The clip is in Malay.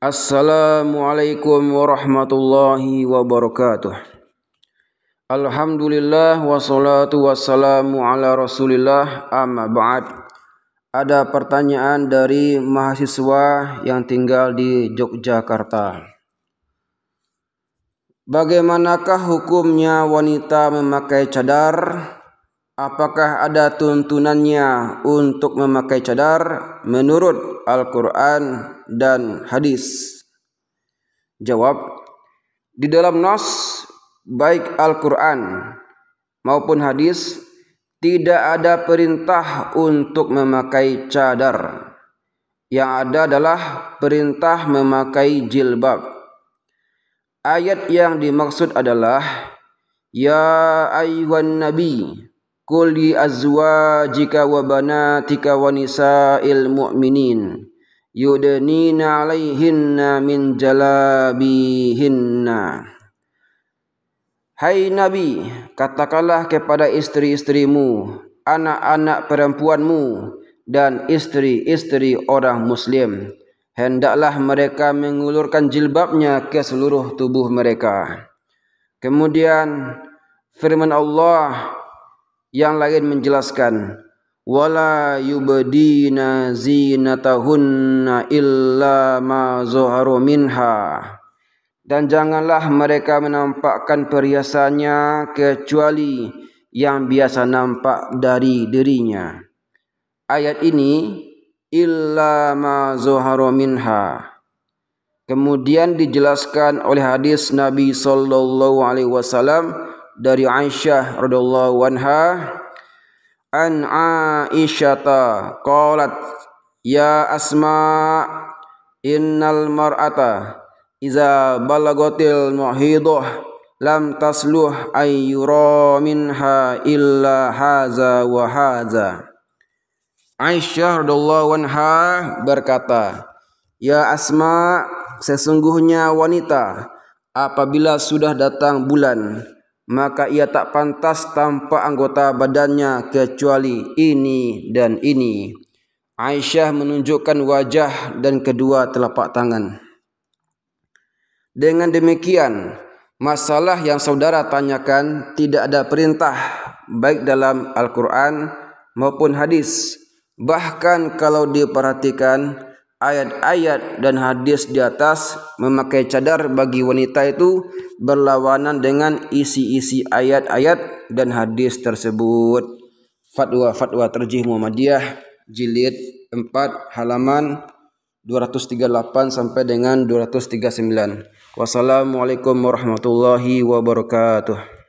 Assalamualaikum warahmatullahi wabarakatuh Alhamdulillah wassalatu wassalamu ala rasulillah amma ba'd Ada pertanyaan dari mahasiswa yang tinggal di Yogyakarta Bagaimanakah hukumnya wanita memakai cadar? Apakah ada tuntunannya untuk memakai cadar? Menurut Al-Quran dan Hadis? Jawab, di dalam Nas, baik Al-Quran maupun Hadis, tidak ada perintah untuk memakai cadar. Yang ada adalah perintah memakai jilbab. Ayat yang dimaksud adalah, Ya ayuhan Nabi, Ya ayuhan Nabi, Qul li azwajika wa banatika wa nisa'il mu'minin yudnina 'alayhinna min jalabihinna Hai Nabi katakanlah kepada istri isterimu anak-anak perempuanmu dan istri-istri orang muslim hendaklah mereka mengulurkan jilbabnya ke seluruh tubuh mereka Kemudian firman Allah yang lain menjelaskan wala yubdina zinatahunna illa ma zuharu minha dan janganlah mereka menampakkan perhiasannya kecuali yang biasa nampak dari dirinya ayat ini illa ma zuharu minha kemudian dijelaskan oleh hadis nabi sallallahu alaihi wasallam dari Aisyah radhiyallahu anha an Aisyata qalat ya asma innal mar'ata iza balagotil muhidah lam tasluh ayyura minha illa haza wa haza Aisyah radhiyallahu anha berkata ya asma sesungguhnya wanita apabila sudah datang bulan maka ia tak pantas tanpa anggota badannya kecuali ini dan ini. Aisyah menunjukkan wajah dan kedua telapak tangan. Dengan demikian, masalah yang saudara tanyakan tidak ada perintah baik dalam Al-Quran maupun hadis. Bahkan kalau diperhatikan, ayat-ayat dan hadis di atas memakai cadar bagi wanita itu berlawanan dengan isi-isi ayat-ayat dan hadis tersebut. Fatwa-fatwa terjih Muhammadiyah jilid 4 halaman 238 sampai dengan 239. Wassalamualaikum warahmatullahi wabarakatuh.